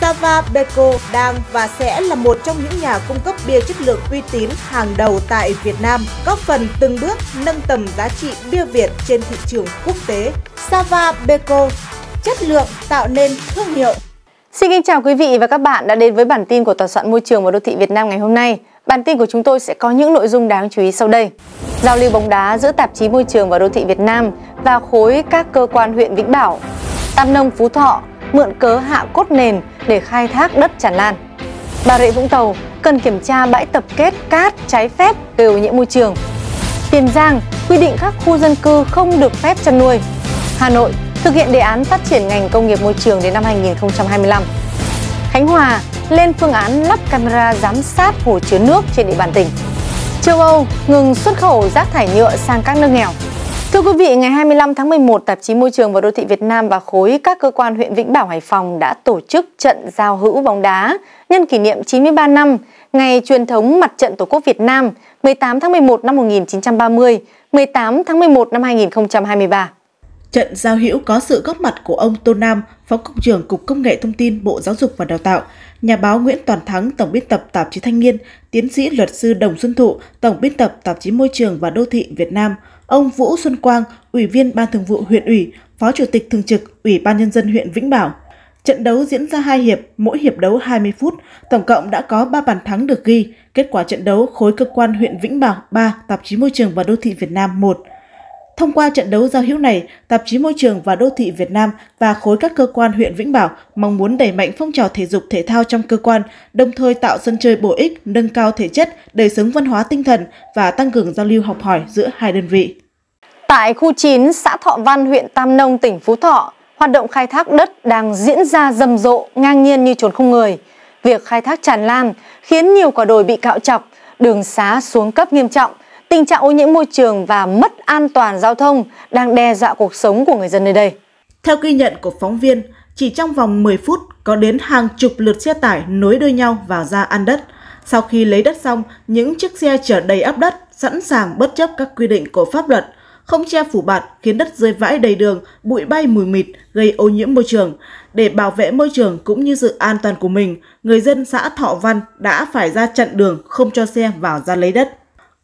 Sava Beko đang và sẽ là một trong những nhà cung cấp bia chất lượng uy tín hàng đầu tại Việt Nam, góp phần từng bước nâng tầm giá trị bia Việt trên thị trường quốc tế. Sava Beko, chất lượng tạo nên thương hiệu. Xin kính chào quý vị và các bạn đã đến với bản tin của Tòa soạn Môi trường và Đô thị Việt Nam ngày hôm nay. Bản tin của chúng tôi sẽ có những nội dung đáng chú ý sau đây. Giao lưu bóng đá giữa tạp chí Môi trường và Đô thị Việt Nam và khối các cơ quan huyện Vĩnh Bảo. Tam Nông Phú Thọ mượn cớ hạ cốt nền để khai thác đất tràn lan. Bà Rịa Vũng Tàu cần kiểm tra bãi tập kết cát trái phép gây ô nhiễm môi trường. Tiền Giang quy định các khu dân cư không được phép chăn nuôi. Hà Nội thực hiện đề án phát triển ngành công nghiệp môi trường đến năm 2025. Khánh Hòa lên phương án lắp camera giám sát hồ chứa nước trên địa bàn tỉnh. Châu Âu ngừng xuất khẩu rác thải nhựa sang các nước nghèo. Thưa quý vị, ngày 25 tháng 11, tạp chí Môi trường và Đô thị Việt Nam và khối các cơ quan huyện Vĩnh Bảo Hải Phòng đã tổ chức trận giao hữu bóng đá nhân kỷ niệm 93 năm ngày truyền thống mặt trận Tổ quốc Việt Nam 18 tháng 11 năm 1930, 18 tháng 11 năm 2023. Trận giao hữu có sự góp mặt của ông Tô Nam, Phó Cục trưởng Cục Công nghệ Thông tin Bộ Giáo dục và Đào tạo, nhà báo Nguyễn Toàn Thắng, Tổng biên tập Tạp chí Thanh niên, tiến sĩ luật sư Đồng Xuân Thụ, Tổng biên tập Tạp chí Môi trường và Đô thị Việt Nam, ông Vũ Xuân Quang, Ủy viên Ban Thường vụ huyện ủy, Phó Chủ tịch Thường trực Ủy ban Nhân dân huyện Vĩnh Bảo. Trận đấu diễn ra hai hiệp, mỗi hiệp đấu 20 phút, tổng cộng đã có 3 bàn thắng được ghi. Kết quả trận đấu khối cơ quan huyện Vĩnh Bảo 3, tạp chí Môi trường và Đô thị Việt Nam 1. Thông qua trận đấu giao hữu này, tạp chí Môi trường và Đô thị Việt Nam và khối các cơ quan huyện Vĩnh Bảo mong muốn đẩy mạnh phong trào thể dục thể thao trong cơ quan, đồng thời tạo sân chơi bổ ích, nâng cao thể chất, đời sống văn hóa tinh thần và tăng cường giao lưu học hỏi giữa hai đơn vị. Tại khu 9, xã Thọ Văn, huyện Tam Nông, tỉnh Phú Thọ, hoạt động khai thác đất đang diễn ra rầm rộ, ngang nhiên như chuồn không người. Việc khai thác tràn lan khiến nhiều quả đồi bị cạo chọc, đường xá xuống cấp nghiêm trọng – tình trạng ô nhiễm môi trường và mất an toàn giao thông đang đe dọa cuộc sống của người dân nơi đây. Theo ghi nhận của phóng viên, chỉ trong vòng 10 phút có đến hàng chục lượt xe tải nối đuôi nhau vào ra ăn đất. Sau khi lấy đất xong, những chiếc xe chở đầy áp đất sẵn sàng bất chấp các quy định của pháp luật, không che phủ bạt khiến đất rơi vãi đầy đường, bụi bay mùi mịt gây ô nhiễm môi trường. Để bảo vệ môi trường cũng như sự an toàn của mình, người dân xã Thọ Văn đã phải ra chặn đường không cho xe vào ra lấy đất.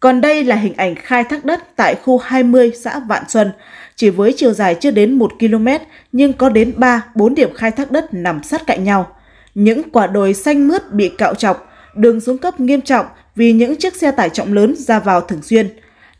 Còn đây là hình ảnh khai thác đất tại khu 20 xã Vạn Xuân. Chỉ với chiều dài chưa đến 1 km nhưng có đến 3-4 điểm khai thác đất nằm sát cạnh nhau. Những quả đồi xanh mướt bị cạo chọc, đường xuống cấp nghiêm trọng vì những chiếc xe tải trọng lớn ra vào thường xuyên.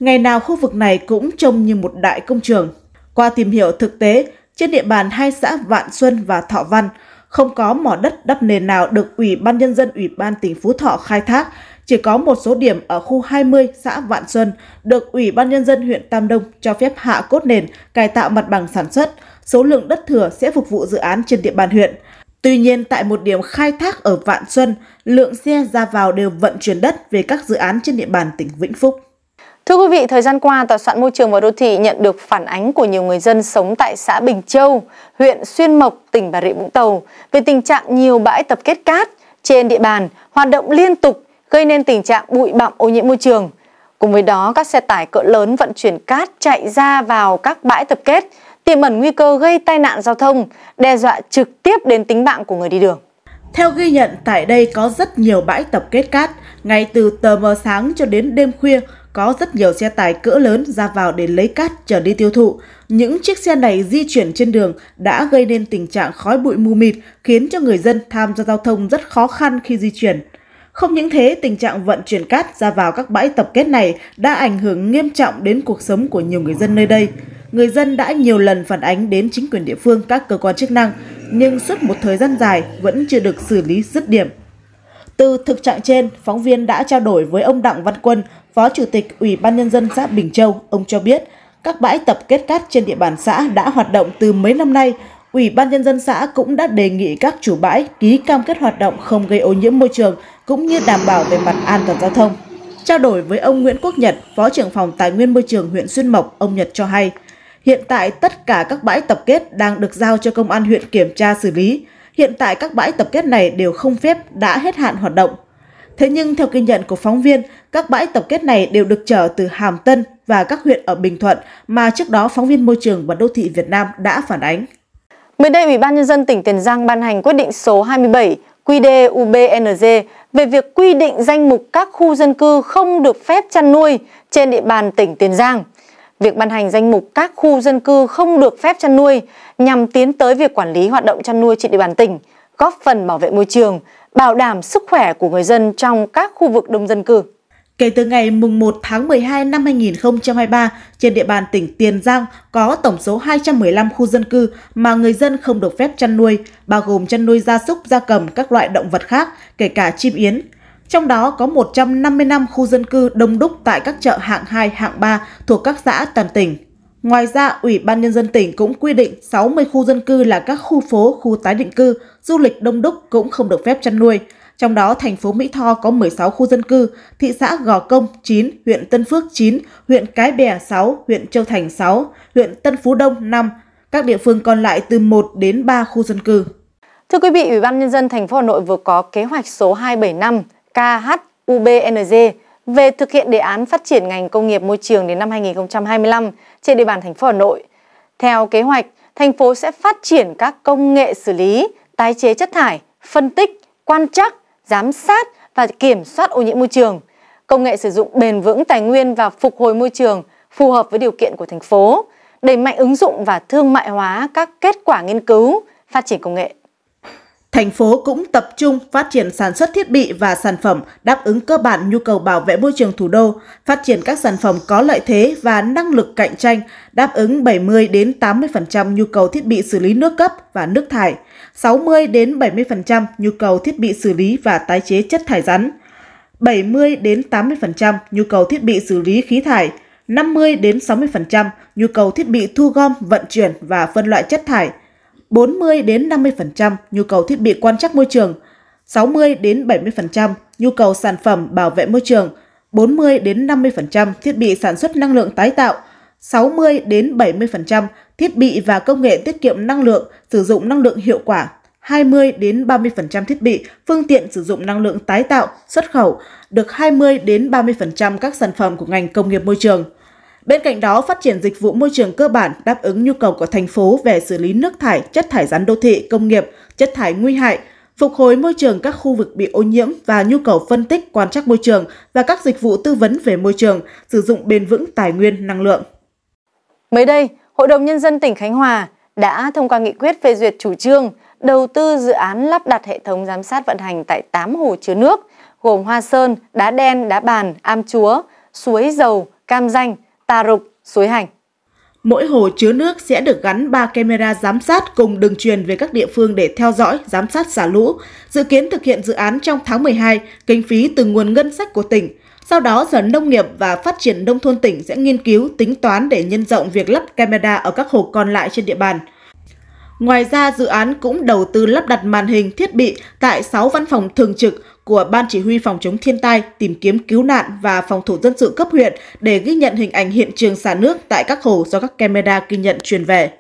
Ngày nào khu vực này cũng trông như một đại công trường. Qua tìm hiểu thực tế, trên địa bàn hai xã Vạn Xuân và Thọ Văn, không có mỏ đất đắp nền nào được Ủy ban Nhân dân Ủy ban tỉnh Phú Thọ khai thác chỉ có một số điểm ở khu 20 xã Vạn Xuân được Ủy ban Nhân dân huyện Tam Đông cho phép hạ cốt nền, cải tạo mặt bằng sản xuất. Số lượng đất thừa sẽ phục vụ dự án trên địa bàn huyện. Tuy nhiên, tại một điểm khai thác ở Vạn Xuân, lượng xe ra vào đều vận chuyển đất về các dự án trên địa bàn tỉnh Vĩnh Phúc. Thưa quý vị, thời gian qua, tòa soạn môi trường và đô thị nhận được phản ánh của nhiều người dân sống tại xã Bình Châu, huyện Xuyên Mộc, tỉnh Bà Rịa Vũng Tàu về tình trạng nhiều bãi tập kết cát trên địa bàn hoạt động liên tục gây nên tình trạng bụi bặm ô nhiễm môi trường. Cùng với đó, các xe tải cỡ lớn vận chuyển cát chạy ra vào các bãi tập kết, tiềm ẩn nguy cơ gây tai nạn giao thông, đe dọa trực tiếp đến tính mạng của người đi đường. Theo ghi nhận, tại đây có rất nhiều bãi tập kết cát. Ngay từ tờ mờ sáng cho đến đêm khuya, có rất nhiều xe tải cỡ lớn ra vào để lấy cát trở đi tiêu thụ. Những chiếc xe này di chuyển trên đường đã gây nên tình trạng khói bụi mù mịt, khiến cho người dân tham gia giao thông rất khó khăn khi di chuyển. Không những thế, tình trạng vận chuyển cát ra vào các bãi tập kết này đã ảnh hưởng nghiêm trọng đến cuộc sống của nhiều người dân nơi đây. Người dân đã nhiều lần phản ánh đến chính quyền địa phương các cơ quan chức năng, nhưng suốt một thời gian dài vẫn chưa được xử lý dứt điểm. Từ thực trạng trên, phóng viên đã trao đổi với ông Đặng Văn Quân, Phó Chủ tịch Ủy ban Nhân dân xã Bình Châu. Ông cho biết, các bãi tập kết cát trên địa bàn xã đã hoạt động từ mấy năm nay. Ủy ban Nhân dân xã cũng đã đề nghị các chủ bãi ký cam kết hoạt động không gây ô nhiễm môi trường cũng như đảm bảo về mặt an toàn giao thông. Trao đổi với ông Nguyễn Quốc Nhật, Phó trưởng phòng Tài nguyên Môi trường huyện Xuyên Mộc, ông Nhật cho hay, hiện tại tất cả các bãi tập kết đang được giao cho công an huyện kiểm tra xử lý. Hiện tại các bãi tập kết này đều không phép đã hết hạn hoạt động. Thế nhưng theo ghi nhận của phóng viên, các bãi tập kết này đều được chở từ Hàm Tân và các huyện ở Bình Thuận mà trước đó phóng viên môi trường và đô thị Việt Nam đã phản ánh. Mới đây, Ủy ban Nhân dân tỉnh Tiền Giang ban hành quyết định số 27 QD UBNG về việc quy định danh mục các khu dân cư không được phép chăn nuôi trên địa bàn tỉnh Tiền Giang. Việc ban hành danh mục các khu dân cư không được phép chăn nuôi nhằm tiến tới việc quản lý hoạt động chăn nuôi trên địa bàn tỉnh, góp phần bảo vệ môi trường, bảo đảm sức khỏe của người dân trong các khu vực đông dân cư. Kể từ ngày 1 tháng 12 năm 2023, trên địa bàn tỉnh Tiền Giang có tổng số 215 khu dân cư mà người dân không được phép chăn nuôi, bao gồm chăn nuôi gia súc, gia cầm, các loại động vật khác, kể cả chim yến. Trong đó có 155 khu dân cư đông đúc tại các chợ hạng 2, hạng 3 thuộc các xã toàn tỉnh. Ngoài ra, Ủy ban Nhân dân tỉnh cũng quy định 60 khu dân cư là các khu phố, khu tái định cư, du lịch đông đúc cũng không được phép chăn nuôi. Trong đó, thành phố Mỹ Tho có 16 khu dân cư, thị xã Gò Công 9, huyện Tân Phước 9, huyện Cái Bè 6, huyện Châu Thành 6, huyện Tân Phú Đông 5, các địa phương còn lại từ 1 đến 3 khu dân cư. Thưa quý vị, Ủy ban nhân dân thành phố Hà Nội vừa có kế hoạch số 275 KHUBNG về thực hiện đề án phát triển ngành công nghiệp môi trường đến năm 2025 trên địa bàn thành phố Hà Nội. Theo kế hoạch, thành phố sẽ phát triển các công nghệ xử lý, tái chế chất thải, phân tích, quan trắc giám sát và kiểm soát ô nhiễm môi trường, công nghệ sử dụng bền vững tài nguyên và phục hồi môi trường phù hợp với điều kiện của thành phố, đẩy mạnh ứng dụng và thương mại hóa các kết quả nghiên cứu, phát triển công nghệ. Thành phố cũng tập trung phát triển sản xuất thiết bị và sản phẩm đáp ứng cơ bản nhu cầu bảo vệ môi trường thủ đô, phát triển các sản phẩm có lợi thế và năng lực cạnh tranh, đáp ứng 70 đến 80% nhu cầu thiết bị xử lý nước cấp và nước thải, 60 đến 70% nhu cầu thiết bị xử lý và tái chế chất thải rắn, 70 đến 80% nhu cầu thiết bị xử lý khí thải, 50 đến 60% nhu cầu thiết bị thu gom, vận chuyển và phân loại chất thải – 40 đến 50% nhu cầu thiết bị quan trắc môi trường, 60 đến 70% nhu cầu sản phẩm bảo vệ môi trường, 40 đến 50% thiết bị sản xuất năng lượng tái tạo, 60 đến 70% thiết bị và công nghệ tiết kiệm năng lượng, sử dụng năng lượng hiệu quả, 20 đến 30% thiết bị, phương tiện sử dụng năng lượng tái tạo, xuất khẩu, được 20 đến 30% các sản phẩm của ngành công nghiệp môi trường. Bên cạnh đó, phát triển dịch vụ môi trường cơ bản đáp ứng nhu cầu của thành phố về xử lý nước thải, chất thải rắn đô thị, công nghiệp, chất thải nguy hại, phục hồi môi trường các khu vực bị ô nhiễm và nhu cầu phân tích quan trắc môi trường và các dịch vụ tư vấn về môi trường, sử dụng bền vững tài nguyên năng lượng. Mới đây, Hội đồng Nhân dân tỉnh Khánh Hòa đã thông qua nghị quyết phê duyệt chủ trương đầu tư dự án lắp đặt hệ thống giám sát vận hành tại 8 hồ chứa nước gồm Hoa Sơn, Đá Đen, Đá Bàn, Am Chúa, Suối Dầu, Cam Danh – tà rục, suối hành. Mỗi hồ chứa nước sẽ được gắn 3 camera giám sát cùng đường truyền về các địa phương để theo dõi, giám sát xả lũ. Dự kiến thực hiện dự án trong tháng 12, kinh phí từ nguồn ngân sách của tỉnh. Sau đó, Sở Nông nghiệp và Phát triển Nông thôn tỉnh sẽ nghiên cứu, tính toán để nhân rộng việc lắp camera ở các hồ còn lại trên địa bàn. Ngoài ra, dự án cũng đầu tư lắp đặt màn hình thiết bị tại 6 văn phòng thường trực, của Ban Chỉ huy Phòng chống thiên tai, tìm kiếm cứu nạn và Phòng thủ dân sự cấp huyện để ghi nhận hình ảnh hiện trường xả nước tại các hồ do các camera ghi nhận truyền về.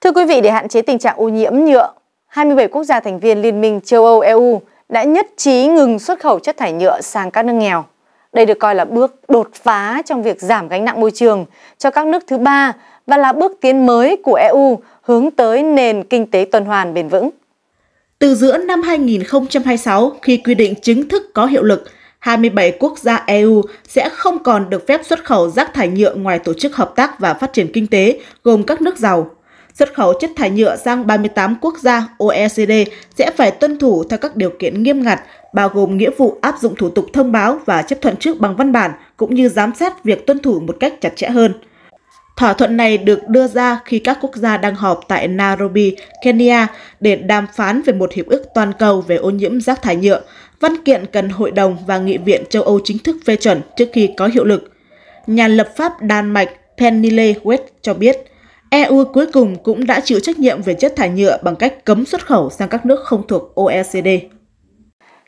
Thưa quý vị, để hạn chế tình trạng ô nhiễm nhựa, 27 quốc gia thành viên Liên minh châu Âu EU đã nhất trí ngừng xuất khẩu chất thải nhựa sang các nước nghèo. Đây được coi là bước đột phá trong việc giảm gánh nặng môi trường cho các nước thứ ba và là bước tiến mới của EU hướng tới nền kinh tế tuần hoàn bền vững. Từ giữa năm 2026, khi quy định chính thức có hiệu lực, 27 quốc gia EU sẽ không còn được phép xuất khẩu rác thải nhựa ngoài Tổ chức Hợp tác và Phát triển Kinh tế, gồm các nước giàu. Xuất khẩu chất thải nhựa sang 38 quốc gia OECD sẽ phải tuân thủ theo các điều kiện nghiêm ngặt, bao gồm nghĩa vụ áp dụng thủ tục thông báo và chấp thuận trước bằng văn bản, cũng như giám sát việc tuân thủ một cách chặt chẽ hơn – Thỏa thuận này được đưa ra khi các quốc gia đang họp tại Nairobi, Kenya để đàm phán về một hiệp ước toàn cầu về ô nhiễm rác thải nhựa. Văn kiện cần Hội đồng và Nghị viện châu Âu chính thức phê chuẩn trước khi có hiệu lực. Nhà lập pháp Đan Mạch Pernille West cho biết, EU cuối cùng cũng đã chịu trách nhiệm về chất thải nhựa bằng cách cấm xuất khẩu sang các nước không thuộc OECD.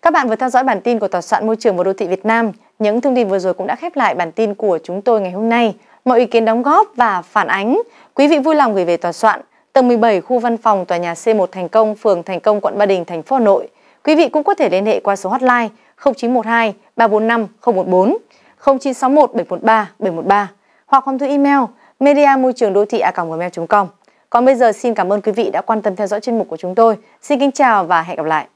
Các bạn vừa theo dõi bản tin của Tòa soạn Môi trường và Đô thị Việt Nam. Những thông tin vừa rồi cũng đã khép lại bản tin của chúng tôi ngày hôm nay mọi ý kiến đóng góp và phản ánh quý vị vui lòng gửi về tòa soạn tầng 17 khu văn phòng tòa nhà C1 Thành Công, phường Thành Công, quận Ba Đình, thành phố Hà Nội. Quý vị cũng có thể liên hệ qua số hotline 0912 345 014, 0961 713 713 hoặc hòm thư email media môi trường đô thị a gmail.com. Còn bây giờ xin cảm ơn quý vị đã quan tâm theo dõi chuyên mục của chúng tôi. Xin kính chào và hẹn gặp lại.